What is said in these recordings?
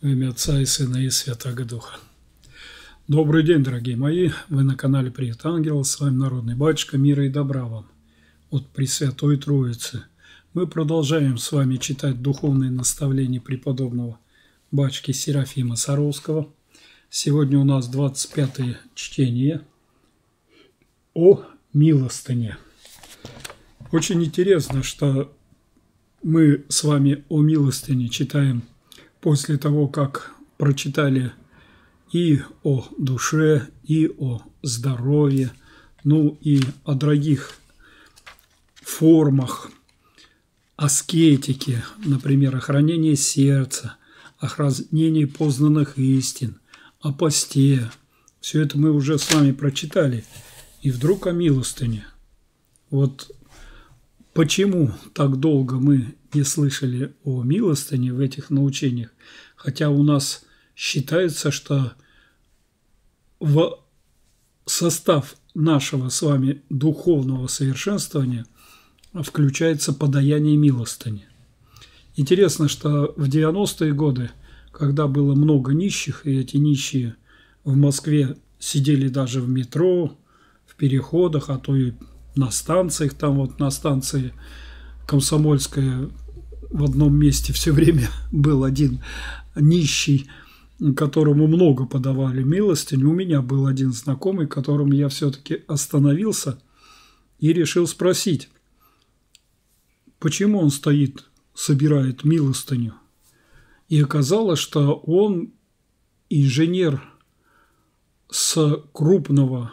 В имя Отца и Сына и Святого Духа. Добрый день, дорогие мои! Вы на канале Привет Ангел, с вами Народный Батюшка, мира и добра вам от Пресвятой Троицы. Мы продолжаем с вами читать духовные наставления преподобного Батюшки Серафима Саровского. Сегодня у нас 25 чтение о милостыне. Очень интересно, что мы с вами о милостыне читаем – после того, как прочитали и о душе, и о здоровье, ну и о дорогих формах аскетики, например, охранение сердца, охранение хранении познанных истин, о посте. Все это мы уже с вами прочитали. И вдруг о милостыне. Вот почему так долго мы не слышали о милостыне в этих научениях, хотя у нас считается, что в состав нашего с вами духовного совершенствования включается подаяние милостыни. Интересно, что в 90-е годы, когда было много нищих, и эти нищие в Москве сидели даже в метро, в переходах, а то и на станциях, там вот на станции Комсомольская в одном месте все время был один нищий, которому много подавали милостынь. У меня был один знакомый, которому я все-таки остановился и решил спросить, почему он стоит, собирает милостыню. И оказалось, что он инженер с крупного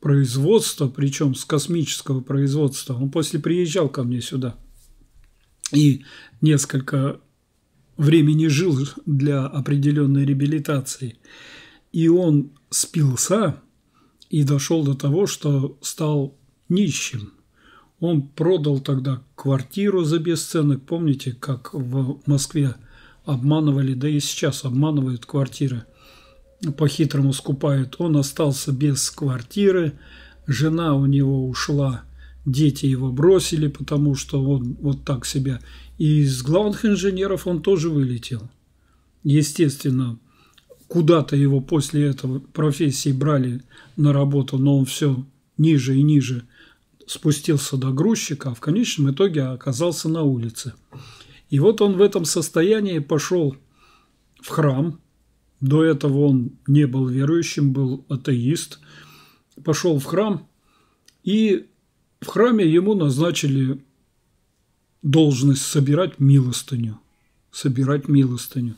производства, причем с космического производства. Он после приезжал ко мне сюда – и несколько времени жил для определенной реабилитации. И он спился и дошел до того, что стал нищим. Он продал тогда квартиру за бесценок. Помните, как в Москве обманывали, да и сейчас обманывают квартиры, по-хитрому скупают. Он остался без квартиры, жена у него ушла – дети его бросили, потому что он вот так себя. И из главных инженеров он тоже вылетел. Естественно, куда-то его после этого профессии брали на работу, но он все ниже и ниже спустился до грузчика, а в конечном итоге оказался на улице. И вот он в этом состоянии пошел в храм. До этого он не был верующим, был атеист. Пошел в храм и в храме ему назначили должность собирать милостыню. Собирать милостыню.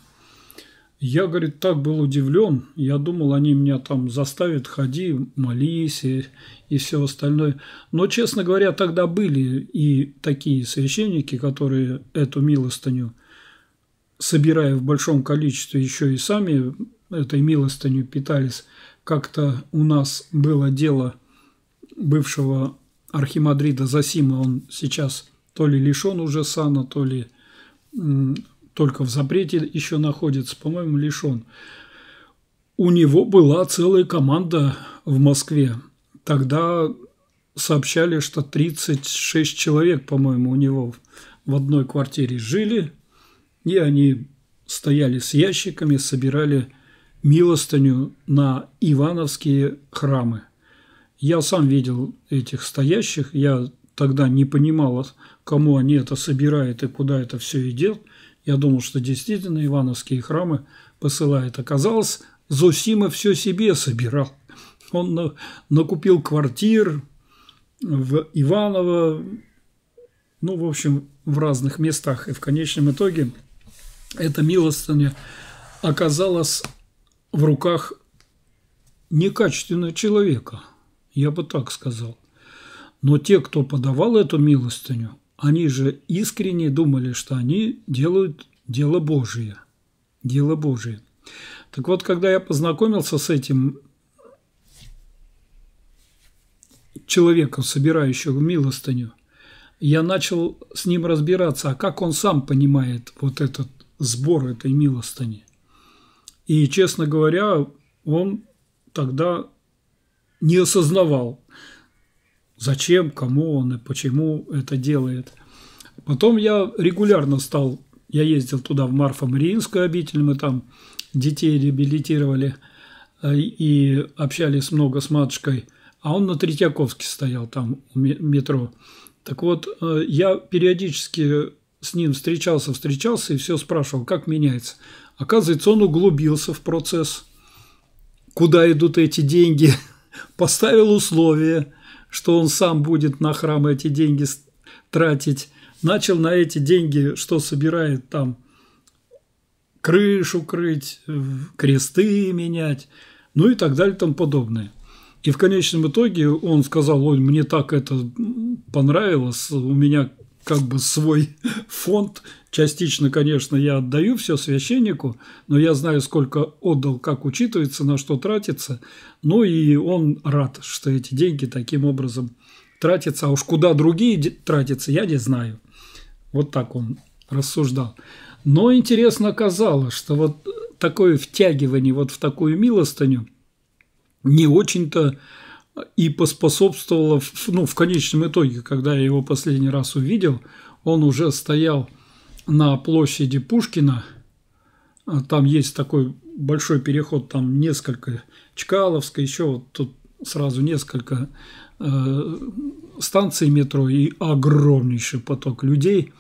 Я, говорит, так был удивлен. Я думал, они меня там заставят, ходи, молись и, и все остальное. Но, честно говоря, тогда были и такие священники, которые эту милостыню, собирая в большом количестве, еще и сами этой милостыню питались. Как-то у нас было дело бывшего Архимадрида Засима, он сейчас то ли лишен уже сана, то ли только в запрете еще находится, по-моему, лишен. У него была целая команда в Москве. Тогда сообщали, что 36 человек, по-моему, у него в одной квартире жили, и они стояли с ящиками, собирали милостыню на Ивановские храмы. Я сам видел этих стоящих, я тогда не понимал, кому они это собирают и куда это все идет. Я думал, что действительно ивановские храмы посылают, Оказалось, Зосима все себе собирал. Он накупил квартир в Иваново, ну, в общем, в разных местах. И в конечном итоге эта милостыня оказалась в руках некачественного человека – я бы так сказал. Но те, кто подавал эту милостыню, они же искренне думали, что они делают дело Божие. Дело Божие. Так вот, когда я познакомился с этим человеком, собирающим милостыню, я начал с ним разбираться, а как он сам понимает вот этот сбор этой милостыни. И, честно говоря, он тогда не осознавал, зачем, кому он и почему это делает. Потом я регулярно стал, я ездил туда в Марфо-Мариинскую обитель, мы там детей реабилитировали э, и общались много с матушкой, а он на Третьяковске стоял там у метро. Так вот, э, я периодически с ним встречался, встречался и все спрашивал, как меняется. Оказывается, он углубился в процесс, куда идут эти деньги – поставил условие, что он сам будет на храм эти деньги тратить, начал на эти деньги, что собирает там, крышу крыть, э, кресты менять, ну и так далее и тому подобное. И в конечном итоге он сказал, ой, мне так это понравилось, у меня как бы свой фонд. Частично, конечно, я отдаю все священнику, но я знаю, сколько отдал, как учитывается, на что тратится. Ну и он рад, что эти деньги таким образом тратятся. А уж куда другие тратятся, я не знаю. Вот так он рассуждал. Но интересно оказалось, что вот такое втягивание вот в такую милостыню не очень-то и поспособствовало, ну, в конечном итоге, когда я его последний раз увидел, он уже стоял на площади Пушкина, а, там есть такой большой переход, там несколько Чкаловская, еще вот тут сразу несколько э, станций метро и огромнейший поток людей.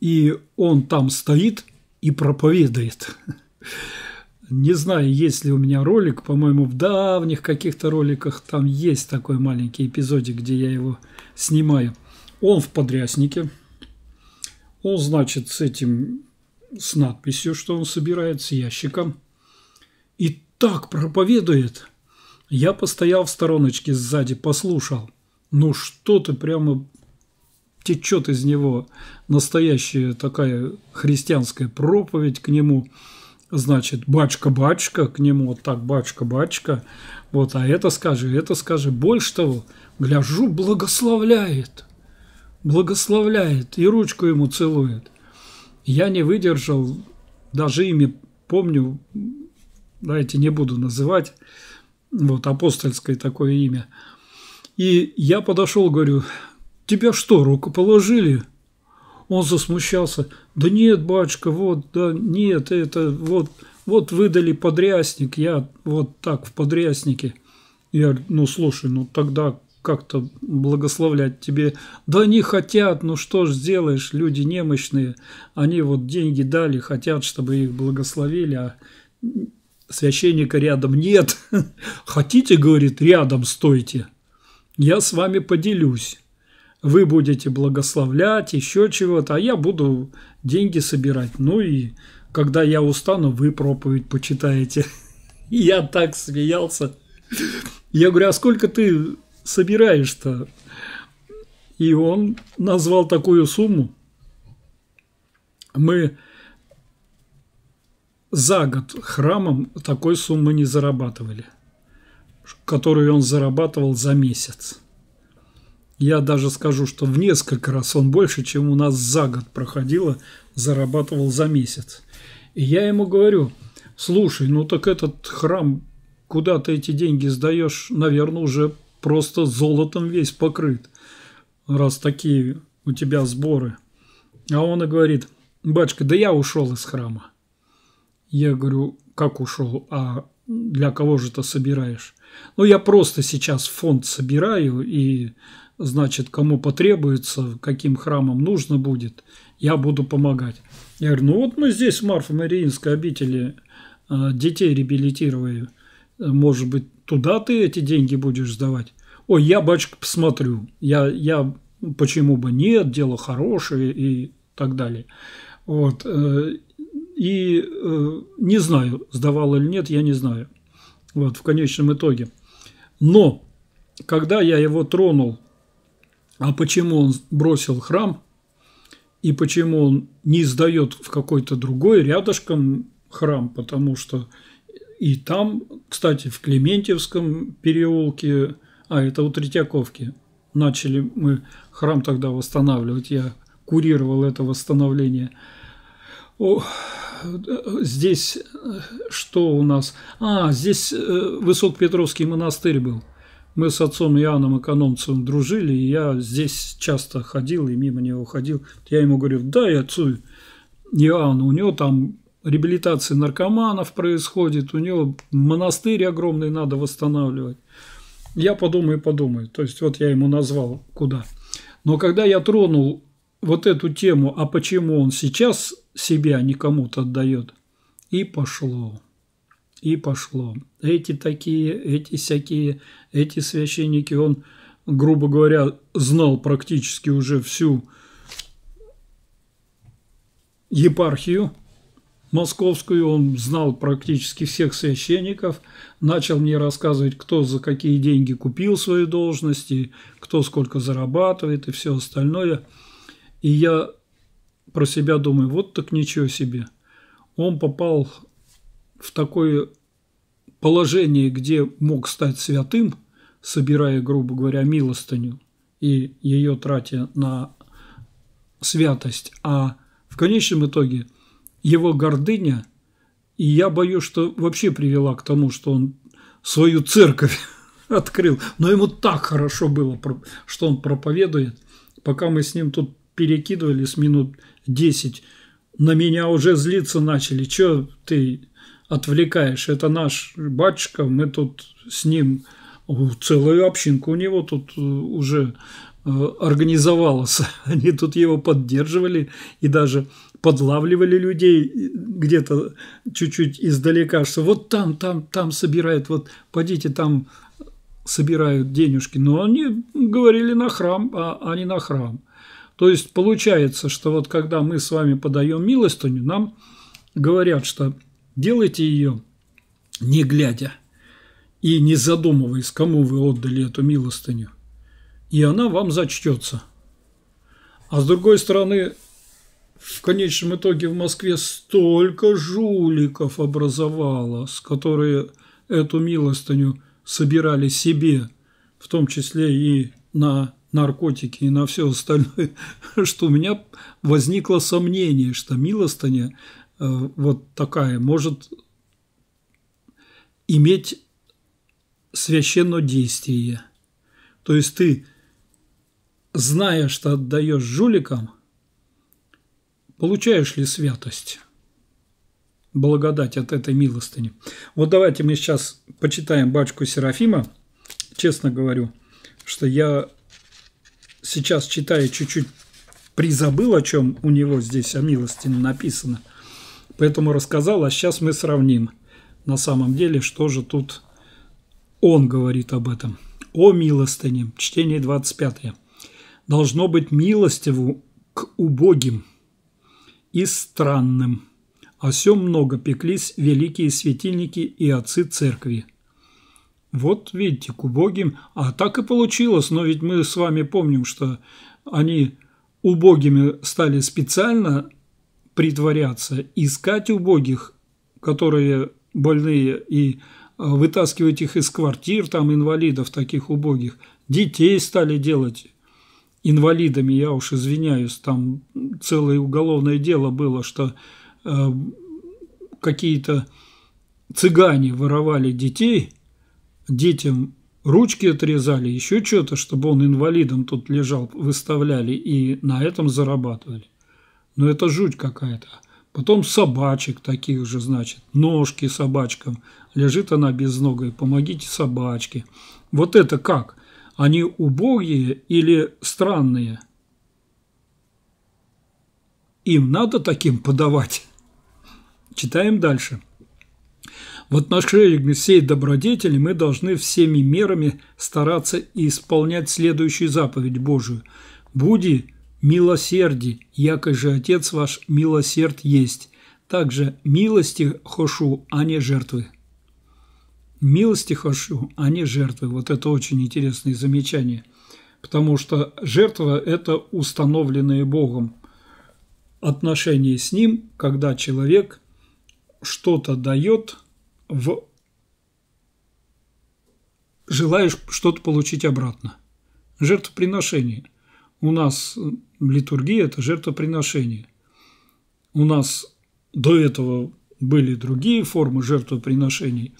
И он там стоит и проповедует. Не знаю, есть ли у меня ролик, по-моему, в давних каких-то роликах там есть такой маленький эпизодик, где я его снимаю. Он в подряснике. Он, значит, с этим, с надписью, что он собирает, с ящиком. И так проповедует. Я постоял в стороночке сзади, послушал. Ну что-то прямо течет из него настоящая такая христианская проповедь к нему – значит, бачка-бачка, к нему вот так бачка-бачка, вот, а это скажи, это скажи. Больше того, гляжу, благословляет, благословляет, и ручку ему целует. Я не выдержал, даже имя помню, давайте не буду называть, вот, апостольское такое имя. И я подошел, говорю, тебя что, руку положили? Он засмущался. «Да нет, батюшка, вот, да нет, это вот, вот выдали подрясник, я вот так в подряснике». Я говорю, ну слушай, ну тогда как-то благословлять тебе. Да не хотят, ну что ж сделаешь, люди немощные. Они вот деньги дали, хотят, чтобы их благословили, а священника рядом нет. Хотите, говорит, рядом стойте. Я с вами поделюсь вы будете благословлять, еще чего-то, а я буду деньги собирать. Ну и когда я устану, вы проповедь почитаете. я так смеялся. Я говорю, а сколько ты собираешь-то? И он назвал такую сумму. Мы за год храмом такой суммы не зарабатывали, которую он зарабатывал за месяц. Я даже скажу, что в несколько раз он больше, чем у нас за год проходило, зарабатывал за месяц. И я ему говорю, слушай, ну так этот храм, куда ты эти деньги сдаешь, наверное, уже просто золотом весь покрыт, раз такие у тебя сборы. А он и говорит, батюшка, да я ушел из храма. Я говорю, как ушел, а для кого же ты собираешь? Ну, я просто сейчас фонд собираю и значит, кому потребуется, каким храмам нужно будет, я буду помогать. Я говорю, ну вот мы здесь в Марфо-Мариинской обители э, детей реабилитировали, может быть, туда ты эти деньги будешь сдавать? Ой, я, батюшка, посмотрю, я, я почему бы нет, дело хорошее и так далее. Вот. Э, и э, не знаю, сдавал или нет, я не знаю. Вот, в конечном итоге. Но, когда я его тронул а почему он бросил храм и почему он не сдает в какой-то другой рядышком храм, потому что и там, кстати, в Клементьевском переулке, а это у Третьяковки, начали мы храм тогда восстанавливать, я курировал это восстановление. О, здесь что у нас? А, здесь э, Высокопетровский монастырь был – мы с отцом Иоанном Экономцевым дружили, и я здесь часто ходил и мимо него ходил. Я ему говорю, да, я отцу Иоанну, у него там реабилитация наркоманов происходит, у него монастырь огромный надо восстанавливать. Я подумаю, подумаю. То есть вот я ему назвал куда. Но когда я тронул вот эту тему, а почему он сейчас себя никому-то отдает, и пошло. И пошло. Эти такие, эти всякие, эти священники, он, грубо говоря, знал практически уже всю епархию московскую, он знал практически всех священников, начал мне рассказывать, кто за какие деньги купил свои должности, кто сколько зарабатывает и все остальное. И я про себя думаю, вот так ничего себе. Он попал в такое положение, где мог стать святым, собирая, грубо говоря, милостыню и ее тратя на святость, а в конечном итоге его гордыня, и я боюсь, что вообще привела к тому, что он свою церковь открыл, но ему так хорошо было, что он проповедует, пока мы с ним тут перекидывались минут 10, на меня уже злиться начали, что ты отвлекаешь. Это наш батюшка, мы тут с ним целую общинку у него тут э, уже э, организовалась. Они тут его поддерживали и даже подлавливали людей э, где-то чуть-чуть издалека, что вот там, там, там собирают, вот подите там собирают денежки. Но они говорили на храм, а, а не на храм. То есть получается, что вот когда мы с вами подаем милостыню, нам говорят, что Делайте ее, не глядя и не задумываясь, кому вы отдали эту милостыню, и она вам зачтется. А с другой стороны, в конечном итоге в Москве столько жуликов образовалось, которые эту милостыню собирали себе, в том числе и на наркотики и на все остальное, что у меня возникло сомнение, что милостыня Э, вот такая может иметь священное действие. То есть ты, зная, что отдаешь жуликам, получаешь ли святость? благодать от этой милостыни. Вот давайте мы сейчас почитаем бачку Серафима. Честно говорю, что я сейчас читаю чуть-чуть призабыл, о чем у него здесь о милостине написано – Поэтому рассказал, а сейчас мы сравним на самом деле, что же тут он говорит об этом. О милостыне, чтение 25. Должно быть милостиву к убогим и странным. О а сем много пеклись великие светильники и отцы церкви. Вот видите, к убогим, а так и получилось, но ведь мы с вами помним, что они убогими стали специально притворяться, искать убогих, которые больные, и а, вытаскивать их из квартир, там, инвалидов таких убогих. Детей стали делать инвалидами, я уж извиняюсь, там целое уголовное дело было, что э, какие-то цыгане воровали детей, детям ручки отрезали, еще что-то, чтобы он инвалидом тут лежал, выставляли и на этом зарабатывали но ну, это жуть какая-то. Потом собачек таких же, значит, ножки собачкам. Лежит она без ног, и помогите собачке. Вот это как? Они убогие или странные? Им надо таким подавать? Читаем дальше. В отношении всей добродетели мы должны всеми мерами стараться и исполнять следующую заповедь Божию. «Буди милосерди, якоже Отец ваш милосерд есть. Также милости хошу, а не жертвы. Милости хошу, а не жертвы. Вот это очень интересное замечание. Потому что жертва – это установленное Богом отношение с Ним, когда человек что-то дает в желаешь что-то получить обратно. Жертвоприношение. У нас литургия – это жертвоприношение. У нас до этого были другие формы жертвоприношений.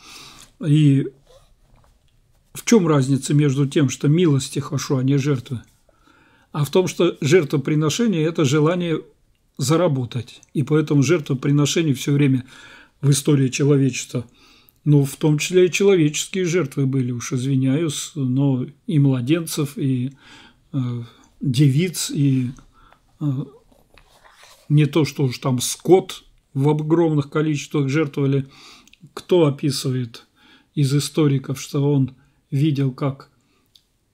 И в чем разница между тем, что милости хорошо, а не жертвы? А в том, что жертвоприношение – это желание заработать. И поэтому жертвоприношение все время в истории человечества – ну, в том числе и человеческие жертвы были, уж извиняюсь, но и младенцев, и э, девиц и э, не то, что уж там скот в огромных количествах жертвовали. Кто описывает из историков, что он видел, как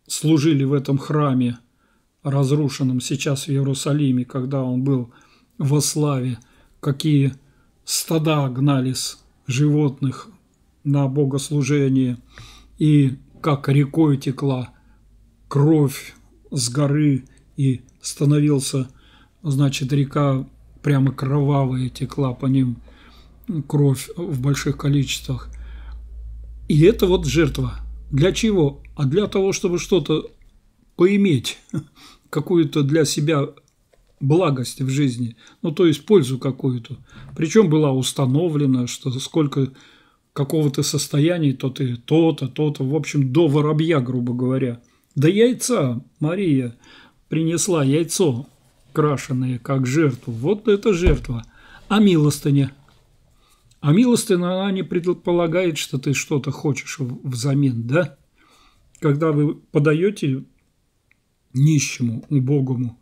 служили в этом храме, разрушенном сейчас в Иерусалиме, когда он был во славе, какие стада гнались животных на богослужение, и как рекой текла кровь с горы и становился, значит, река прямо кровавая текла по ним кровь в больших количествах. И это вот жертва. Для чего? А для того, чтобы что-то поиметь, какую-то для себя благость в жизни, ну то есть пользу какую-то. Причем была установлена, что сколько какого-то состояния, то ты то-то, то-то, в общем, до воробья, грубо говоря – да яйца Мария принесла яйцо, крашенное как жертву. Вот это жертва. А милостыня? А милостыня, она не предполагает, что ты что-то хочешь взамен, да? Когда вы подаете нищему, убогому,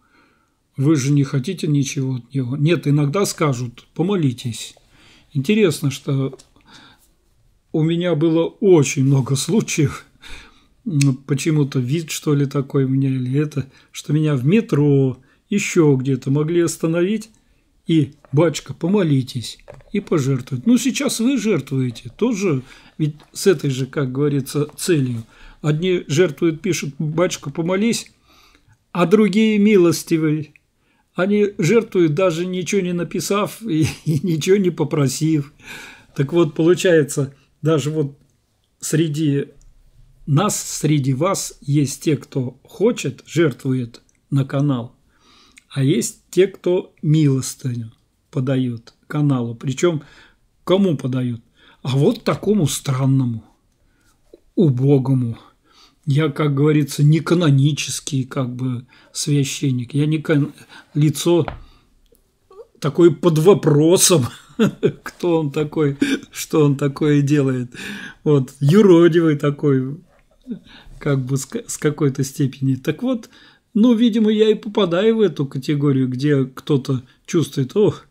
вы же не хотите ничего от него. Нет, иногда скажут, помолитесь. Интересно, что у меня было очень много случаев – ну, почему-то вид, что ли, такой у меня, или это, что меня в метро, еще где-то могли остановить и «Батюшка, помолитесь» и пожертвовать. Ну, сейчас вы жертвуете тоже, ведь с этой же, как говорится, целью. Одни жертвуют, пишут «Батюшка, помолись», а другие милостивые. Они жертвуют, даже ничего не написав и, и ничего не попросив. Так вот, получается, даже вот среди нас среди вас есть те, кто хочет, жертвует на канал, а есть те, кто милостыню подают каналу. Причем кому подают? А вот такому странному, убогому. Я, как говорится, не канонический как бы священник. Я не кон... лицо такое под вопросом, кто он такой, что он такое делает. Вот, юродивый такой, как бы с какой-то степени. Так вот, ну, видимо, я и попадаю в эту категорию, где кто-то чувствует, ох,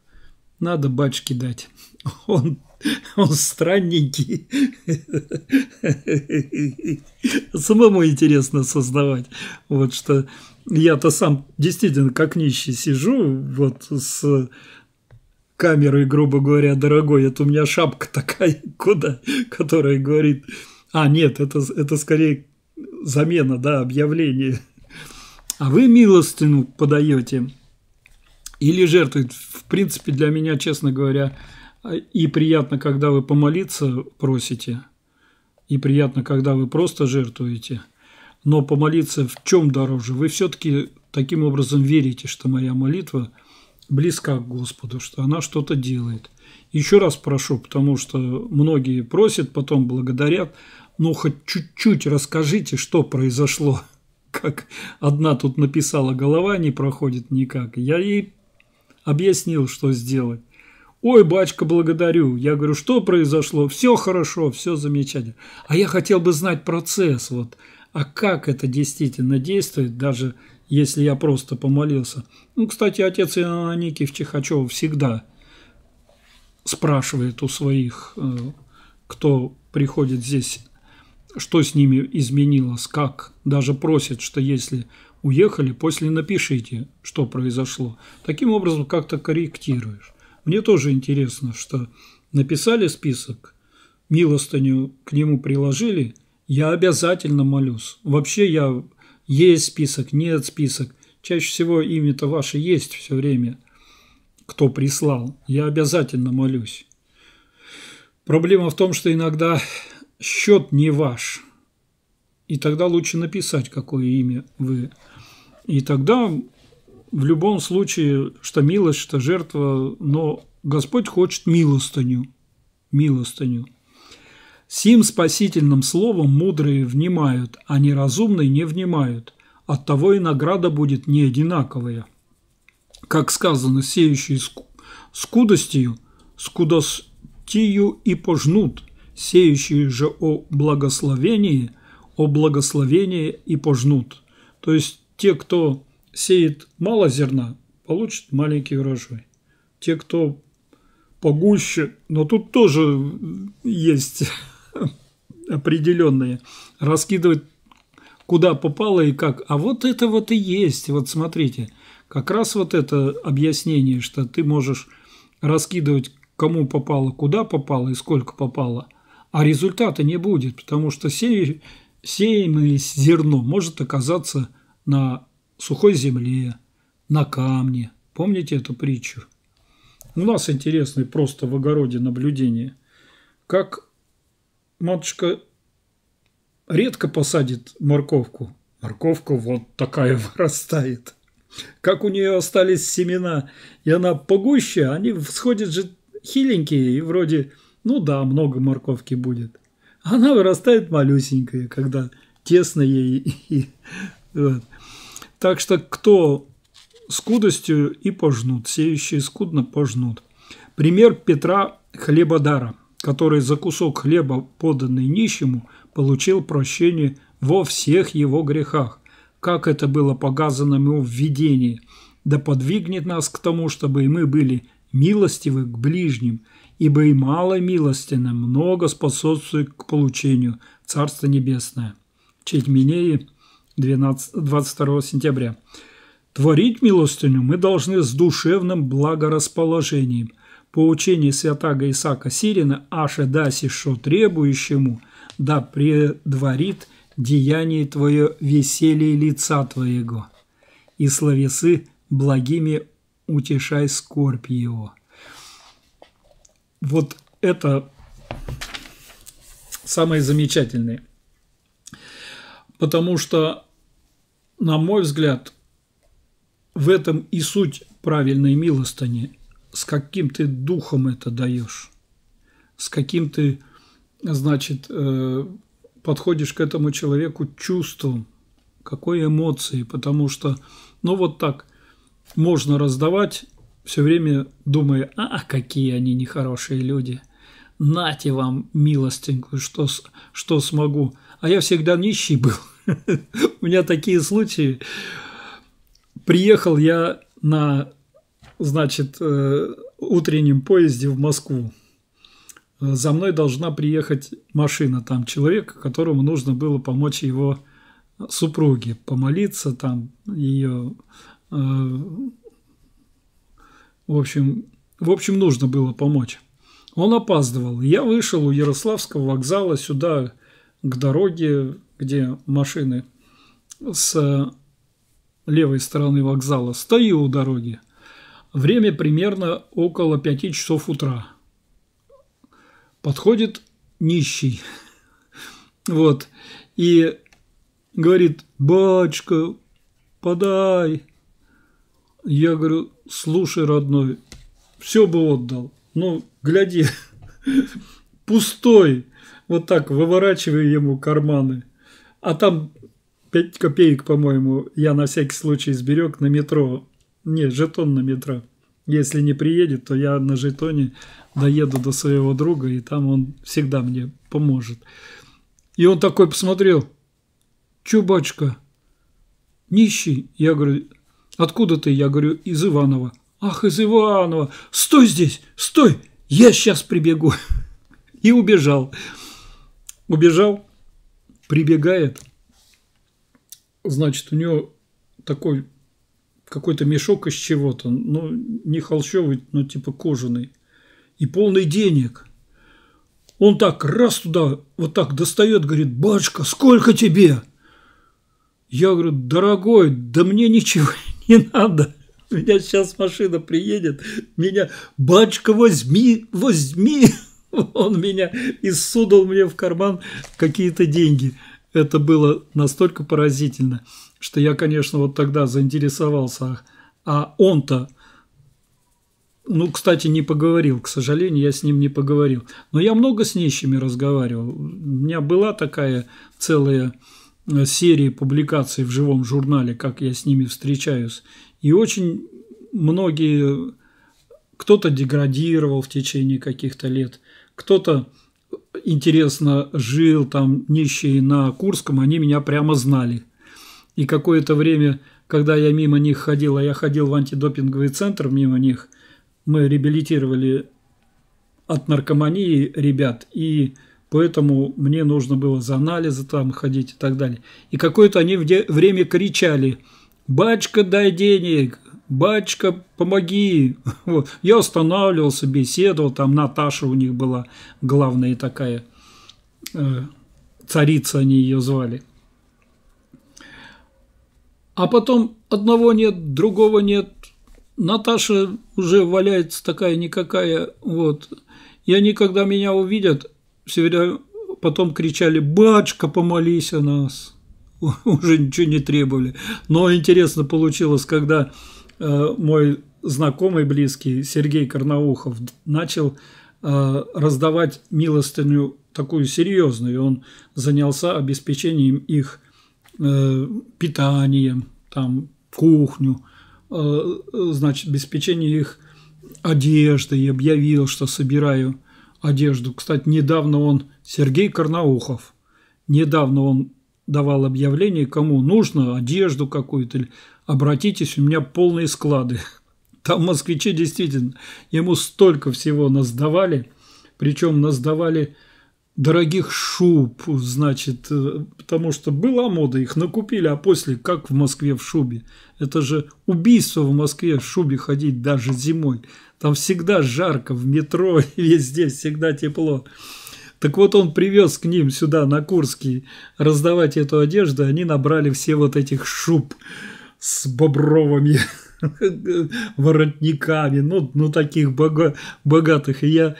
надо бачки дать. Он, он странненький. Самому интересно создавать. Вот что я-то сам действительно как нищий сижу, вот с камерой, грубо говоря, дорогой. Это у меня шапка такая, куда, которая говорит – а, нет, это, это скорее замена, да, объявление. А вы милостину подаете или жертвует. В принципе, для меня, честно говоря, и приятно, когда вы помолиться просите, и приятно, когда вы просто жертвуете. Но помолиться в чем дороже? Вы все-таки таким образом верите, что моя молитва близка к Господу, что она что-то делает. Еще раз прошу, потому что многие просят, потом благодарят, ну, хоть чуть-чуть расскажите, что произошло. Как одна тут написала, голова не проходит никак. Я ей объяснил, что сделать. «Ой, бачка, благодарю». Я говорю, что произошло? Все хорошо, все замечательно. А я хотел бы знать процесс, вот, а как это действительно действует, даже если я просто помолился. Ну, кстати, отец Аникиев Чехачев всегда спрашивает у своих, э, кто приходит здесь что с ними изменилось, как. Даже просят, что если уехали, после напишите, что произошло. Таким образом как-то корректируешь. Мне тоже интересно, что написали список, милостыню к нему приложили, я обязательно молюсь. Вообще я есть список, нет список. Чаще всего имя-то ваше есть все время, кто прислал. Я обязательно молюсь. Проблема в том, что иногда счет не ваш. И тогда лучше написать, какое имя вы. И тогда в любом случае, что милость, что жертва, но Господь хочет милостыню, милостыню. Сим спасительным словом мудрые внимают, а неразумные не внимают. Оттого и награда будет не одинаковая. Как сказано, сеющие скудостью, скудостью и пожнут – сеющие же о благословении, о благословении и пожнут». То есть те, кто сеет мало зерна, получат маленький урожай. Те, кто погуще, но тут тоже есть определенные, раскидывать куда попало и как. А вот это вот и есть, вот смотрите, как раз вот это объяснение, что ты можешь раскидывать кому попало, куда попало и сколько попало – а результата не будет, потому что сеемое зерно может оказаться на сухой земле, на камне. Помните эту притчу? У нас интересное просто в огороде наблюдение, как матушка редко посадит морковку. Морковка вот такая вырастает. Как у нее остались семена, и она погуще, они всходят же хиленькие и вроде ну да, много морковки будет. Она вырастает малюсенькая, когда тесно ей. вот. Так что кто скудостью и пожнут, сеющие скудно пожнут. Пример Петра Хлебодара, который за кусок хлеба, поданный нищему, получил прощение во всех его грехах, как это было показано ему в видении, да подвигнет нас к тому, чтобы и мы были милостивы к ближним, ибо и мало милостина, много способствует к получению Царства Небесное». Честь Минеи, 12, 22 сентября. Творить милостыню мы должны с душевным благорасположением. По учению святаго Исаака Сирина, аше даси, что требующему, да предварит деяние твое веселье лица твоего. И словесы благими утешай скорбь его вот это самое замечательное, Потому что, на мой взгляд, в этом и суть правильной милостыни, с каким ты духом это даешь, с каким ты, значит, э, подходишь к этому человеку чувством, какой эмоции, потому что, ну вот так, можно раздавать все время думаю, «А, а какие они нехорошие люди, нате вам милостенькую, что, что смогу. А я всегда нищий был. У меня такие случаи. Приехал я на, значит, э, утреннем поезде в Москву. За мной должна приехать машина там человека, которому нужно было помочь его супруге помолиться там ее в общем, в общем, нужно было помочь. Он опаздывал. Я вышел у Ярославского вокзала сюда, к дороге, где машины с левой стороны вокзала. Стою у дороги. Время примерно около пяти часов утра. Подходит нищий. Вот. И говорит, бачка, подай. Я говорю, слушай, родной, все бы отдал. но ну, гляди, пустой. Вот так выворачиваю ему карманы. А там 5 копеек, по-моему, я на всякий случай сберег на метро. Не, жетон на метро. Если не приедет, то я на жетоне доеду до своего друга, и там он всегда мне поможет. И он такой посмотрел. Чубачка, нищий. Я говорю, «Откуда ты?» – я говорю, «Из Иванова». «Ах, из Иванова! Стой здесь! Стой! Я сейчас прибегу!» И убежал. Убежал, прибегает. Значит, у него такой какой-то мешок из чего-то, ну, не холщовый, но типа кожаный, и полный денег. Он так раз туда, вот так достает, говорит, «Бачка, сколько тебе?» Я говорю, «Дорогой, да мне ничего не надо. Меня сейчас машина приедет, меня, бачка, возьми, возьми. Он меня и иссудал мне в карман какие-то деньги. Это было настолько поразительно, что я, конечно, вот тогда заинтересовался. А он-то, ну, кстати, не поговорил, к сожалению, я с ним не поговорил. Но я много с нищими разговаривал. У меня была такая целая серии публикаций в живом журнале, как я с ними встречаюсь, и очень многие, кто-то деградировал в течение каких-то лет, кто-то интересно жил там нищие на Курском, они меня прямо знали. И какое-то время, когда я мимо них ходил, а я ходил в антидопинговый центр мимо них, мы реабилитировали от наркомании ребят и Поэтому мне нужно было за анализы там ходить и так далее. И какое-то они время кричали «Бачка, дай денег! Бачка, помоги!» вот. Я останавливался, беседовал, там Наташа у них была главная такая, э, царица они ее звали. А потом одного нет, другого нет. Наташа уже валяется такая никакая, вот. И они, когда меня увидят, всегда потом кричали «Батюшка, помолись о нас!» Уже ничего не требовали. Но интересно получилось, когда э, мой знакомый близкий Сергей Карнаухов начал э, раздавать милостыню такую серьезную. Он занялся обеспечением их э, питанием, там, кухню, значит, обеспечением их одежды и объявил, что собираю – одежду. Кстати, недавно он, Сергей Карнаухов, недавно он давал объявление, кому нужно одежду какую-то, обратитесь, у меня полные склады. Там москвичи действительно, ему столько всего насдавали, причем насдавали давали дорогих шуб, значит, э, потому что была мода, их накупили, а после как в Москве в шубе. Это же убийство в Москве в шубе ходить даже зимой. Там всегда жарко, в метро везде всегда тепло. Так вот он привез к ним сюда, на Курский, раздавать эту одежду, они набрали все вот этих шуб с бобровыми воротниками, ну, ну таких бога, богатых. И я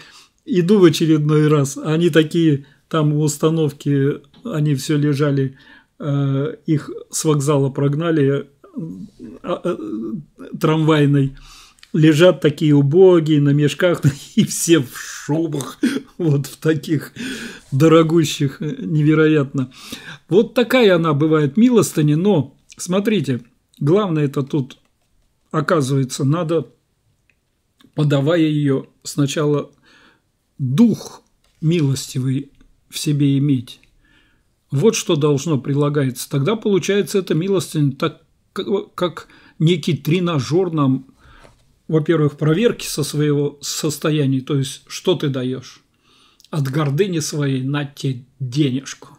иду в очередной раз, они такие, там у установки, они все лежали, э, их с вокзала прогнали э, а, э, трамвайной, лежат такие убогие на мешках, и все в шубах, вот в таких дорогущих, невероятно. Вот такая она бывает милостыня, но смотрите, главное это тут оказывается, надо, подавая ее сначала дух милостивый в себе иметь. Вот что должно прилагаться. Тогда получается это милостынь э, так, как некий тренажер нам, во-первых, проверки со своего состояния, то есть что ты даешь. От гордыни своей на те денежку.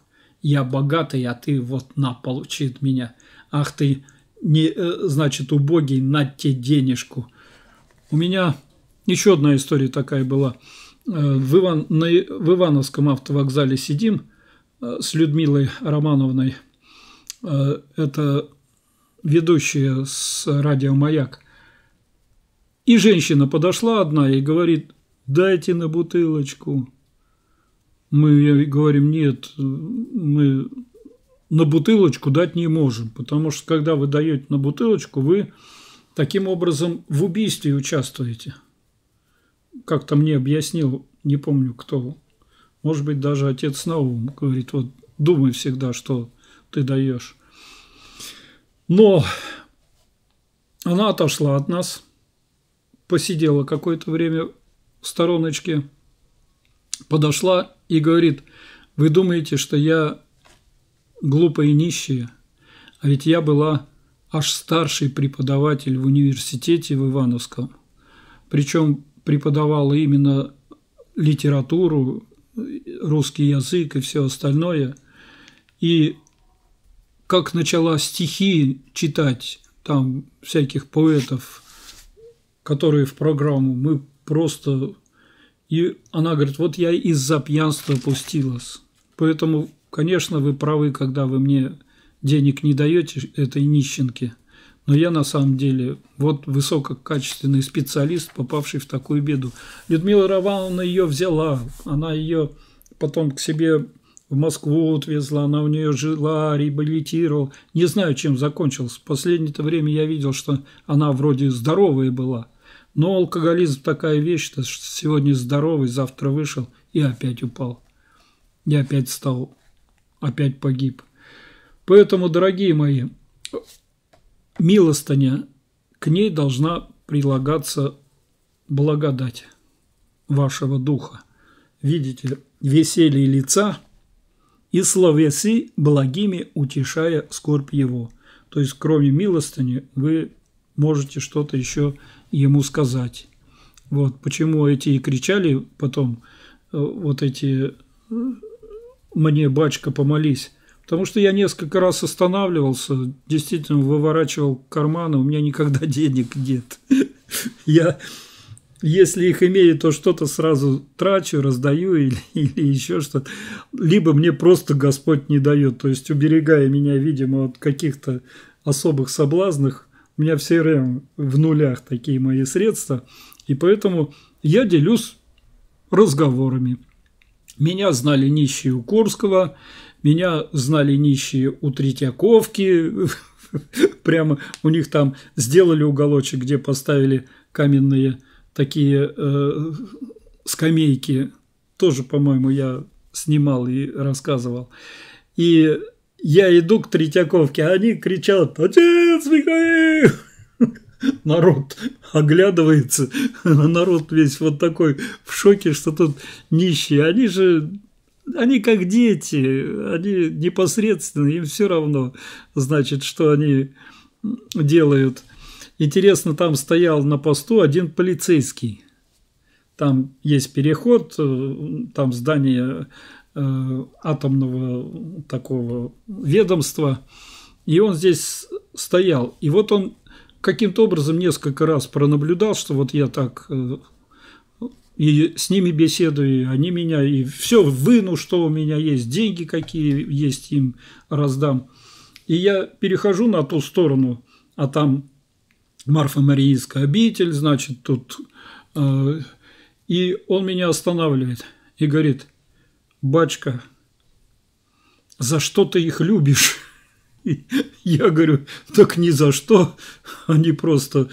Я богатый, а ты вот на, получи от меня. Ах ты, не, э, значит, убогий, на те денежку. У меня еще одна история такая была – Э, в, Иван, на, в Ивановском автовокзале сидим э, с Людмилой Романовной. Э, это ведущая с радио «Маяк». И женщина подошла одна и говорит, дайте на бутылочку. Мы говорим, нет, мы на бутылочку дать не можем, потому что когда вы даете на бутылочку, вы таким образом в убийстве участвуете как-то мне объяснил, не помню кто, может быть, даже отец Наум говорит, вот думай всегда, что ты даешь. Но она отошла от нас, посидела какое-то время в стороночке, подошла и говорит, вы думаете, что я глупая и нищая, а ведь я была аж старший преподаватель в университете в Ивановском. Причем преподавала именно литературу, русский язык и все остальное. И как начала стихи читать там всяких поэтов, которые в программу, мы просто... И она говорит, вот я из-за пьянства пустилась. Поэтому, конечно, вы правы, когда вы мне денег не даете этой нищенке – но я на самом деле вот высококачественный специалист, попавший в такую беду. Людмила Романовна ее взяла, она ее потом к себе в Москву отвезла, она у нее жила, реабилитировала. Не знаю, чем закончилось. В последнее-то время я видел, что она вроде здоровая была. Но алкоголизм такая вещь, что сегодня здоровый, завтра вышел и опять упал. И опять стал, опять погиб. Поэтому, дорогие мои, милостыня, к ней должна прилагаться благодать вашего духа. Видите, веселье лица и словеси благими, утешая скорбь его. То есть, кроме милостыни, вы можете что-то еще ему сказать. Вот почему эти и кричали потом, э, вот эти «мне, бачка, помолись», Потому что я несколько раз останавливался, действительно выворачивал карманы, у меня никогда денег нет. Я, если их имею, то что-то сразу трачу, раздаю или, или еще что-то. Либо мне просто Господь не дает, то есть уберегая меня, видимо, от каких-то особых соблазнах, у меня все время в нулях такие мои средства, и поэтому я делюсь разговорами. Меня знали нищие у Курского – меня знали нищие у Третьяковки, прямо у них там сделали уголочек, где поставили каменные такие э, скамейки. Тоже, по-моему, я снимал и рассказывал. И я иду к Третьяковке, а они кричат «Отец Михаил!» Народ оглядывается, народ весь вот такой в шоке, что тут нищие. Они же они как дети, они непосредственно, им все равно, значит, что они делают. Интересно, там стоял на посту один полицейский. Там есть переход, э, там здание э, атомного такого ведомства, и он здесь стоял. И вот он каким-то образом несколько раз пронаблюдал, что вот я так э, и с ними беседую, и они меня, и все выну, что у меня есть, деньги какие есть им раздам. И я перехожу на ту сторону, а там Марфа Мариинская обитель, значит, тут... Э, и он меня останавливает и говорит, бачка, за что ты их любишь? И я говорю, так ни за что, они просто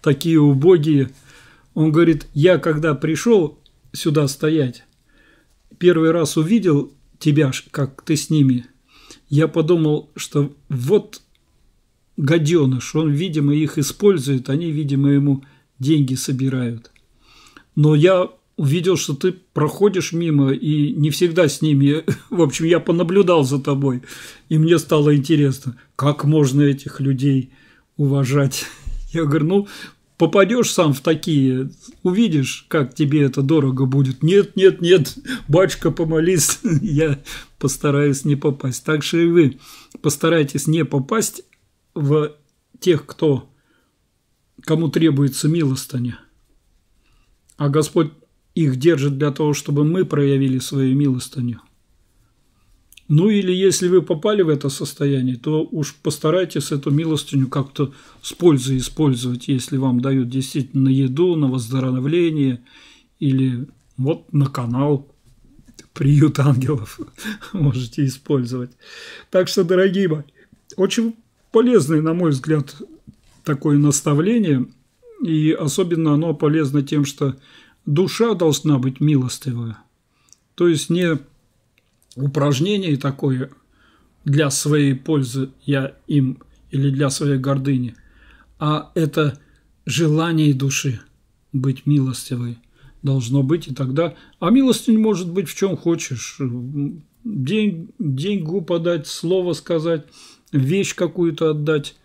такие убогие. Он говорит, я когда пришел сюда стоять, первый раз увидел тебя, как ты с ними, я подумал, что вот гаденыш, он, видимо, их использует, они, видимо, ему деньги собирают. Но я увидел, что ты проходишь мимо и не всегда с ними. В общем, я понаблюдал за тобой, и мне стало интересно, как можно этих людей уважать. Я говорю, ну, попадешь сам в такие, увидишь, как тебе это дорого будет. Нет, нет, нет, батюшка, помолись, я постараюсь не попасть. Так же и вы постарайтесь не попасть в тех, кто, кому требуется милостыня. А Господь их держит для того, чтобы мы проявили свою милостыню. Ну или если вы попали в это состояние, то уж постарайтесь эту милостыню как-то с пользой использовать, если вам дают действительно еду, на выздоровление или вот на канал приют ангелов можете использовать. Так что, дорогие мои, очень полезное, на мой взгляд, такое наставление, и особенно оно полезно тем, что душа должна быть милостивая. То есть не упражнение такое для своей пользы я им или для своей гордыни, а это желание души быть милостивой должно быть, и тогда... А милостынь может быть в чем хочешь. День, деньгу подать, слово сказать, вещь какую-то отдать.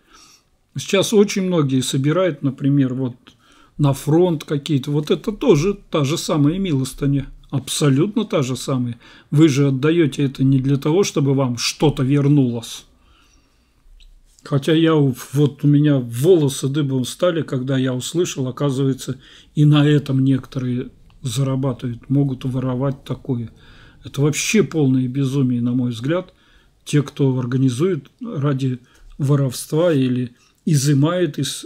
Сейчас очень многие собирают, например, вот на фронт какие-то. Вот это тоже та же самая милостыня. Абсолютно та же самая. Вы же отдаете это не для того, чтобы вам что-то вернулось. Хотя я, вот у меня волосы дыбом стали, когда я услышал, оказывается, и на этом некоторые зарабатывают, могут воровать такое. Это вообще полное безумие, на мой взгляд. Те, кто организует ради воровства или изымает из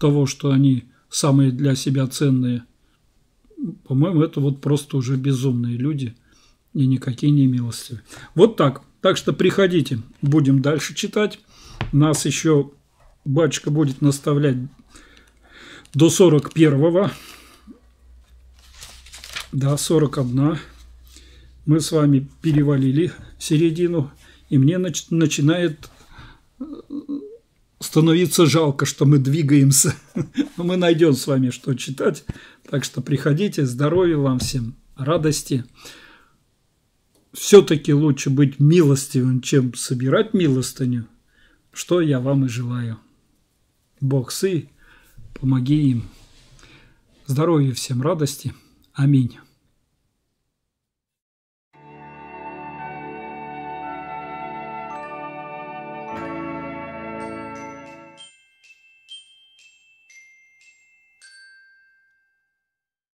того, что они самые для себя ценные – по-моему, это вот просто уже безумные люди и никакие не милостивые. Вот так. Так что приходите, будем дальше читать. Нас еще батюшка будет наставлять до 41-го. Да, 41. Мы с вами перевалили середину, и мне начинает э, становиться жалко, что мы двигаемся. Но мы найдем с вами, что читать. Так что приходите, здоровья вам всем, радости. Все-таки лучше быть милостивым, чем собирать милостыню, что я вам и желаю. Бог сы, помоги им. Здоровья всем, радости. Аминь.